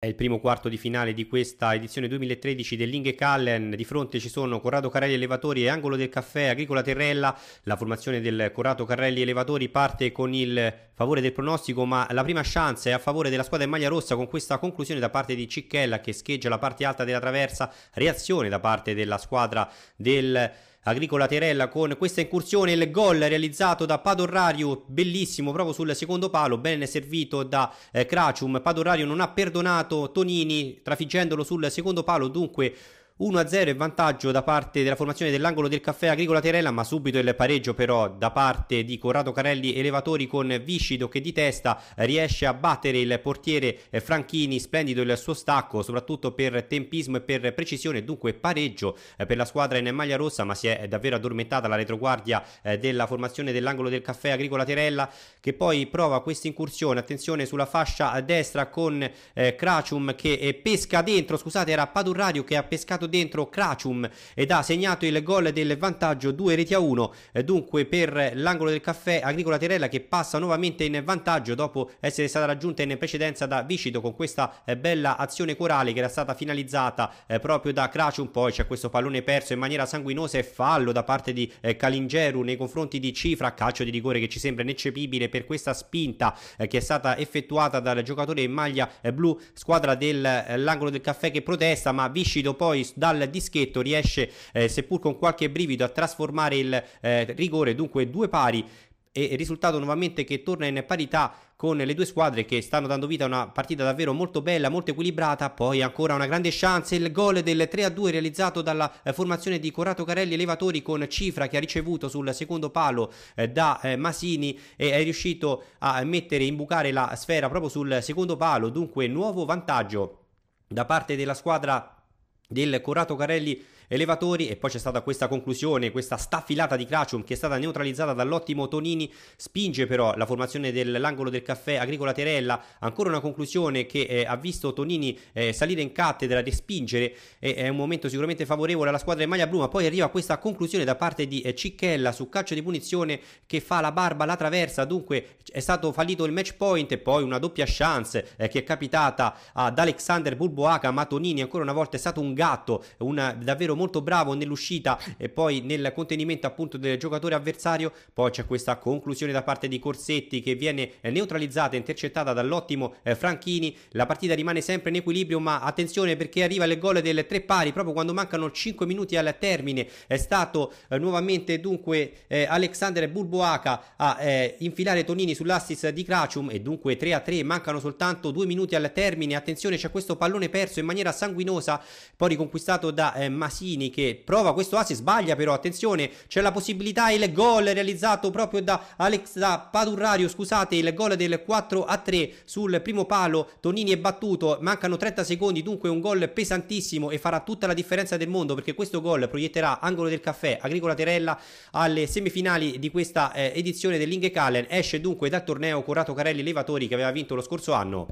È il primo quarto di finale di questa edizione 2013 dell'Inghe Callen. Di fronte ci sono Corrado Carrelli Elevatori e Angolo del Caffè Agricola Terrella. La formazione del Corrado Carrelli Elevatori parte con il favore del pronostico, ma la prima chance è a favore della squadra in maglia rossa con questa conclusione da parte di Cicchella che scheggia la parte alta della traversa. Reazione da parte della squadra del Agricola Terella con questa incursione, il gol realizzato da Padorrario, bellissimo proprio sul secondo palo, ben servito da eh, Cracium. Padorrario non ha perdonato Tonini, trafiggendolo sul secondo palo, dunque 1-0 in vantaggio da parte della formazione dell'angolo del caffè Agricola Terella, ma subito il pareggio però da parte di Corrado Carelli Elevatori con Viscido che di testa riesce a battere il portiere Franchini, splendido il suo stacco, soprattutto per tempismo e per precisione, dunque pareggio eh, per la squadra in maglia rossa, ma si è davvero addormentata la retroguardia eh, della formazione dell'angolo del caffè Agricola Terella che poi prova questa incursione, attenzione sulla fascia destra con Cracium eh, che pesca dentro, scusate era Padurradio che ha pescato dentro Cracium ed ha segnato il gol del vantaggio 2 reti a 1 dunque per l'angolo del caffè Agricola Tirella che passa nuovamente in vantaggio dopo essere stata raggiunta in precedenza da Vicido con questa eh, bella azione corale che era stata finalizzata eh, proprio da Cracium poi c'è questo pallone perso in maniera sanguinosa e fallo da parte di Calingeru eh, nei confronti di Cifra calcio di rigore che ci sembra ineccepibile per questa spinta che è stata effettuata dal giocatore in maglia blu squadra dell'angolo del caffè che protesta ma Viscido poi dal dischetto riesce eh, seppur con qualche brivido a trasformare il eh, rigore dunque due pari e risultato nuovamente che torna in parità con le due squadre che stanno dando vita a una partita davvero molto bella, molto equilibrata. Poi ancora una grande chance, il gol del 3-2 realizzato dalla eh, formazione di Corrado Carelli Elevatori con Cifra che ha ricevuto sul secondo palo eh, da eh, Masini e è riuscito a mettere, in imbucare la sfera proprio sul secondo palo. Dunque nuovo vantaggio da parte della squadra del curato Carelli elevatori e poi c'è stata questa conclusione, questa staffilata di Cracium che è stata neutralizzata dall'ottimo Tonini, spinge però la formazione dell'angolo del caffè Agricola Terella, ancora una conclusione che eh, ha visto Tonini eh, salire in cattedra, respingere, e, è un momento sicuramente favorevole alla squadra di Maglia Blu, ma poi arriva questa conclusione da parte di eh, Cicchella su calcio di punizione che fa la barba, la traversa, dunque è stato fallito il match point e poi una doppia chance eh, che è capitata ad Alexander Bulboaca, ma Tonini ancora una volta è stato un gatto, una davvero molto bravo nell'uscita e poi nel contenimento appunto del giocatore avversario. Poi c'è questa conclusione da parte di Corsetti che viene eh, neutralizzata e intercettata dall'ottimo eh, Franchini. La partita rimane sempre in equilibrio, ma attenzione perché arriva il gol del 3 pari proprio quando mancano 5 minuti al termine. È stato eh, nuovamente dunque eh, Alexander Bulboaca a eh, infilare Tonini sull'assist di Cracium e dunque 3 a 3. Mancano soltanto 2 minuti al termine. Attenzione, c'è questo pallone perso in maniera sanguinosa, poi riconquistato da eh, Masi Mancini che prova questo asse, ah, sbaglia però, attenzione, c'è la possibilità, il gol realizzato proprio da Alex da Padurrario, scusate, il gol del 4 a 3 sul primo palo, Tonini è battuto, mancano 30 secondi, dunque un gol pesantissimo e farà tutta la differenza del mondo perché questo gol proietterà angolo del caffè, Agricola Terella alle semifinali di questa eh, edizione dell'Inghe Callen, esce dunque dal torneo Corrado Carelli Levatori che aveva vinto lo scorso anno.